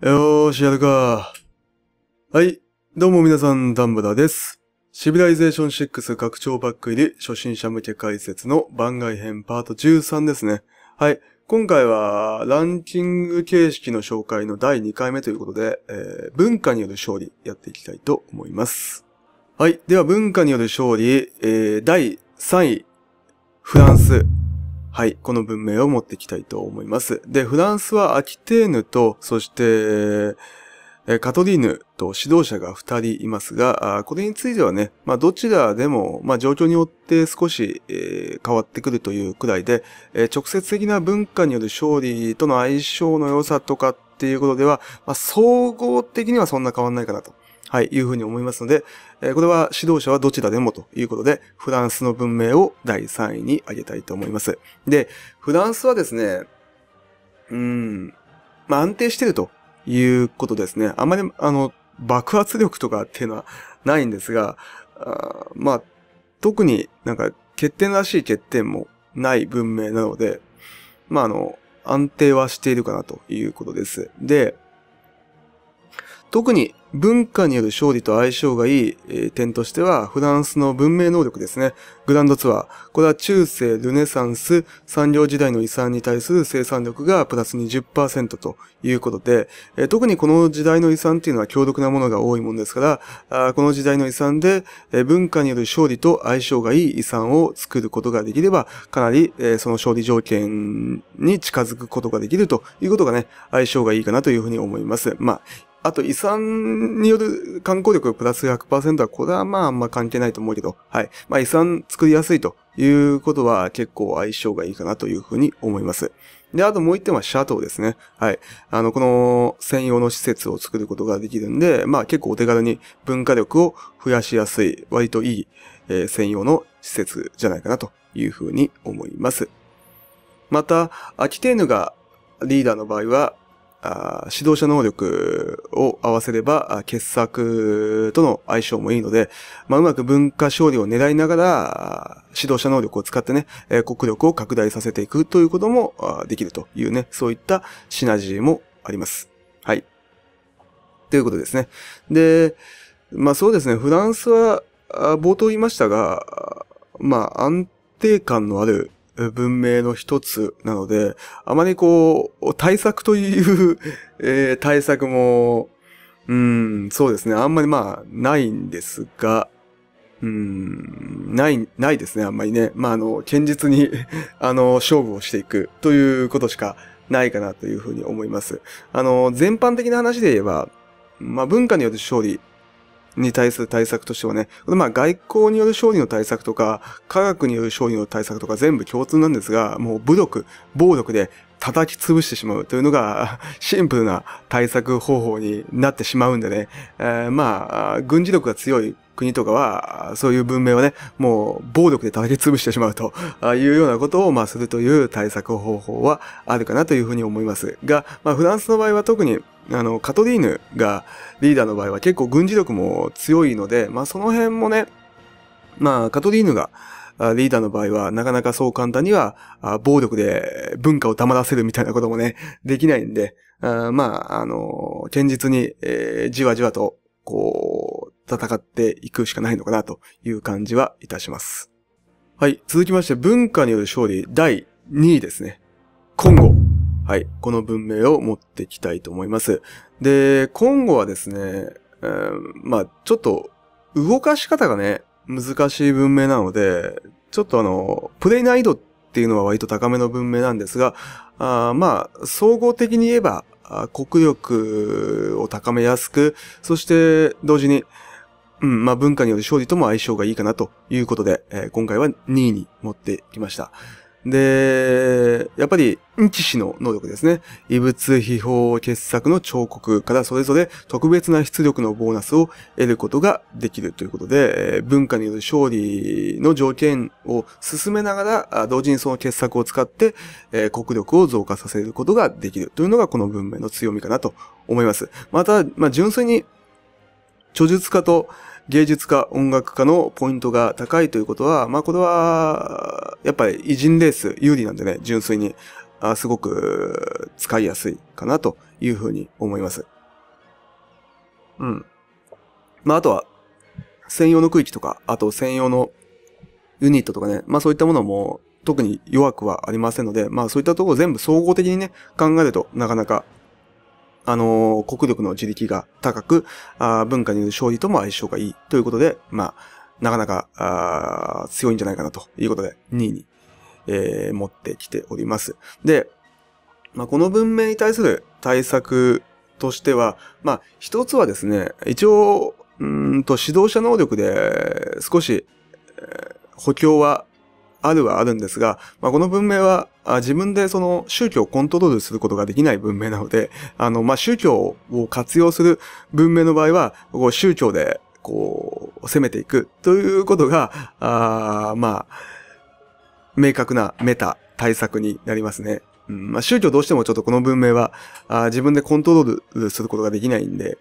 よーし、やるか。はい。どうも皆さん、ダンブダです。シビライゼーション6拡張バック入り初心者向け解説の番外編パート13ですね。はい。今回はランキング形式の紹介の第2回目ということで、えー、文化による勝利やっていきたいと思います。はい。では文化による勝利、えー、第3位、フランス。はい、この文明を持っていきたいと思います。で、フランスはアキテーヌと、そして、カトリーヌと指導者が二人いますが、これについてはね、まあどちらでも、まあ状況によって少し、え変わってくるというくらいで、え直接的な文化による勝利との相性の良さとかっていうことでは、まあ総合的にはそんな変わんないかなと。はい、いうふうに思いますので、えこれは指導者はどちらでもということで、フランスの文明を第3位に挙げたいと思います。で、フランスはですね、うん、まあ、安定してるということですね。あまり、あの、爆発力とかっていうのはないんですが、あまあ、特になんか欠点らしい欠点もない文明なので、まあ、あの、安定はしているかなということです。で、特に文化による勝利と相性がいい点としては、フランスの文明能力ですね。グランドツアー。これは中世、ルネサンス、産業時代の遺産に対する生産力がプラス20%ということで、特にこの時代の遺産っていうのは強力なものが多いものですから、この時代の遺産で、文化による勝利と相性がいい遺産を作ることができれば、かなり、その勝利条件に近づくことができるということがね、相性がいいかなというふうに思います。まああと、遺産による観光力プラス100%は、これはまああんま関係ないと思うけど、はい。まあ遺産作りやすいということは結構相性がいいかなというふうに思います。で、あともう一点はシャトーですね。はい。あの、この専用の施設を作ることができるんで、まあ結構お手軽に文化力を増やしやすい、割といい、えー、専用の施設じゃないかなというふうに思います。また、アキテーヌがリーダーの場合は、あ指導者能力を合わせれば、傑作との相性もいいので、まあ、うまく文化勝利を狙いながら、指導者能力を使ってね、国力を拡大させていくということもできるというね、そういったシナジーもあります。はい。ということですね。で、まあそうですね、フランスは、冒頭言いましたが、まあ安定感のある文明の一つなので、あまりこう、対策という えー、対策も、うん、そうですね。あんまりまあ、ないんですが、うん、ない、ないですね、あんまりね。まあ、あの、堅実に あの、勝負をしていくということしかないかなというふうに思います。あの、全般的な話で言えば、まあ、文化による勝利に対する対策としてはね、まあ外交による勝利の対策とか、科学による勝利の対策とか全部共通なんですが、もう武力、暴力で叩き潰してしまうというのが シンプルな対策方法になってしまうんでね、えー、まあ、軍事力が強い国とかは、そういう文明をね、もう暴力で叩き潰してしまうというようなことを、まあ、するという対策方法はあるかなというふうに思いますが、まあ、フランスの場合は特に、あの、カトリーヌがリーダーの場合は結構軍事力も強いので、まあ、その辺もね、まあ、カトリーヌが、リーダーの場合は、なかなかそう簡単には、暴力で文化を黙らせるみたいなこともね、できないんで、あまあ、あの堅実に、えじわじわと、こう、戦っていくしかないのかなという感じはいたします。はい。続きまして、文化による勝利第2位ですね。コンゴ。はい。この文明を持っていきたいと思います。で、コンゴはですね、まあ、ちょっと、動かし方がね、難しい文明なので、ちょっとあの、プレイ難易度っていうのは割と高めの文明なんですが、あまあ、総合的に言えば、国力を高めやすく、そして同時に、うん、まあ文化による勝利とも相性がいいかなということで、えー、今回は2位に持ってきました。で、やっぱり、騎士の能力ですね。異物、秘宝、傑作の彫刻からそれぞれ特別な出力のボーナスを得ることができるということで、文化による勝利の条件を進めながら、同時にその傑作を使って、国力を増加させることができるというのがこの文明の強みかなと思います。また、まあ、純粋に、著述家と、芸術家、音楽家のポイントが高いということは、まあこれは、やっぱり偉人レース有利なんでね、純粋に、あすごく使いやすいかなというふうに思います。うん。まああとは、専用の区域とか、あと専用のユニットとかね、まあそういったものも特に弱くはありませんので、まあそういったところを全部総合的にね、考えるとなかなかあのー、国力の自力が高く、あ文化による勝利とも相性がいいということで、まあ、なかなか、あ強いんじゃないかなということで、2位に、えー、持ってきております。で、まあ、この文明に対する対策としては、まあ、一つはですね、一応、うんと指導者能力で少し、えー、補強はあるはあるんですが、まあ、この文明は自分でその宗教をコントロールすることができない文明なので、あの、まあ、宗教を活用する文明の場合は、こう宗教でこう、攻めていくということが、あまあ、明確なメタ対策になりますね。うんまあ、宗教どうしてもちょっとこの文明はあ自分でコントロールすることができないんで、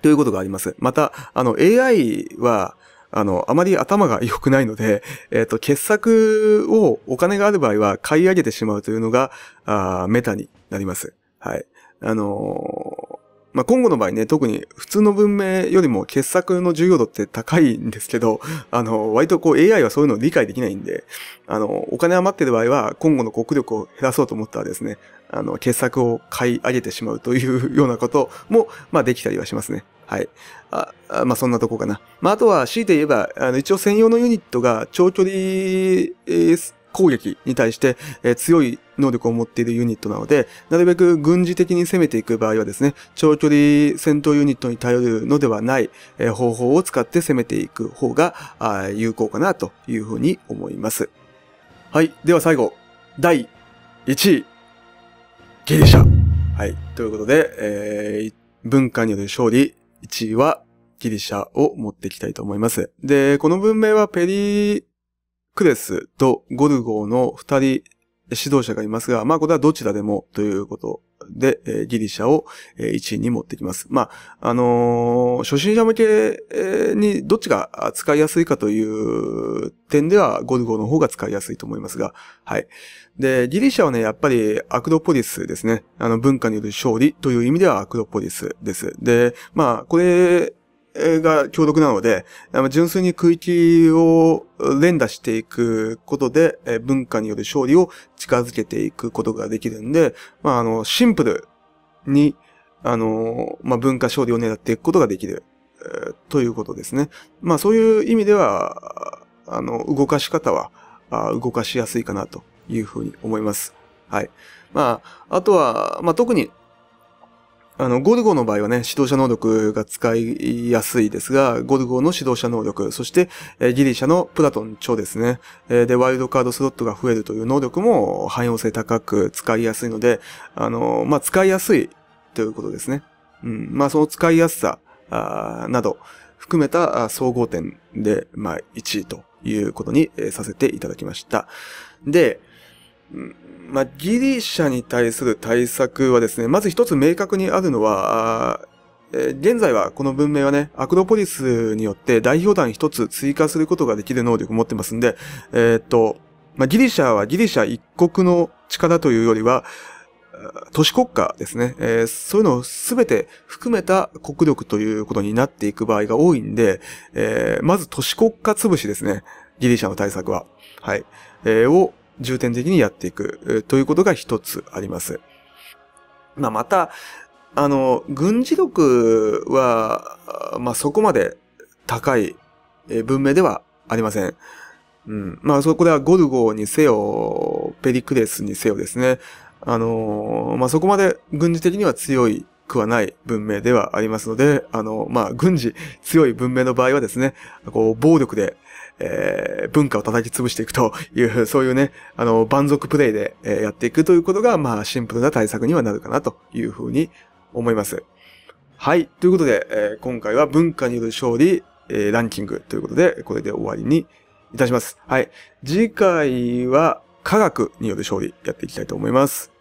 ということがあります。また、あの AI は、あの、あまり頭が良くないので、えっ、ー、と、傑作をお金がある場合は買い上げてしまうというのが、あメタになります。はい。あのー、まあ、今後の場合ね、特に普通の文明よりも傑作の重要度って高いんですけど、あの、割とこう AI はそういうのを理解できないんで、あの、お金余ってる場合は今後の国力を減らそうと思ったらですね、あの、傑作を買い上げてしまうというようなことも、まあ、できたりはしますね。はい。あ、まあ、そんなとこかな。まあ、あとは、強いて言えば、あの、一応専用のユニットが長距離、えー、攻撃に対して、えー、強い能力を持っているユニットなので、なるべく軍事的に攻めていく場合はですね、長距離戦闘ユニットに頼るのではない、えー、方法を使って攻めていく方があ有効かなというふうに思います。はい。では最後、第1位、ギリシャ。はい。ということで、えー、文化による勝利、1はギリシャを持っていきたいと思います。で、この文明はペリクレスとゴルゴの2人指導者がいますが、まあこれはどちらでもということで、えギリシャを、え1位に持ってきます。まあ、あのー、初心者向けにどっちが使いやすいかという点では、ゴルゴの方が使いやすいと思いますが、はい。で、ギリシャはね、やっぱりアクロポリスですね。あの、文化による勝利という意味ではアクロポリスです。で、まあ、これ、が強力なので、純粋に区域を連打していくことで、文化による勝利を近づけていくことができるんで、まあ、あの、シンプルに、あの、まあ、文化勝利を狙っていくことができる、えー、ということですね。まあ、そういう意味では、あの、動かし方は、動かしやすいかなというふうに思います。はい。まあ、あとは、まあ、特に、あの、ゴルゴの場合はね、指導者能力が使いやすいですが、ゴルゴの指導者能力、そして、えギリシャのプラトン超ですね、えで、ワイルドカードスロットが増えるという能力も汎用性高く使いやすいので、あの、まあ、使いやすいということですね。うん。まあ、その使いやすさ、あなど、含めた総合点で、まあ、1位ということに、えさせていただきました。で、まあ、ギリシャに対する対策はですね、まず一つ明確にあるのは、現在はこの文明はね、アクロポリスによって代表団一つ追加することができる能力を持ってますんで、えー、っと、まあ、ギリシャはギリシャ一国の力というよりは、都市国家ですね。えー、そういうのを全て含めた国力ということになっていく場合が多いんで、えー、まず都市国家潰しですね。ギリシャの対策は。はい。えー、を重点的にやっていくということが一つあります。まあ、また、あの、軍事力は、まあ、そこまで高い文明ではありません。うん。まあ、そこではゴルゴにせよ、ペリクレスにせよですね。あのまあ、そこまで軍事的には強いくはない文明ではありますので、あの、まあ、軍事強い文明の場合はですね、こう、暴力で、えー、文化を叩き潰していくという、そういうね、あの、蛮族プレイで、えー、やっていくということが、まあ、シンプルな対策にはなるかなというふうに思います。はい。ということで、えー、今回は文化による勝利、えー、ランキングということで、これで終わりにいたします。はい。次回は科学による勝利やっていきたいと思います。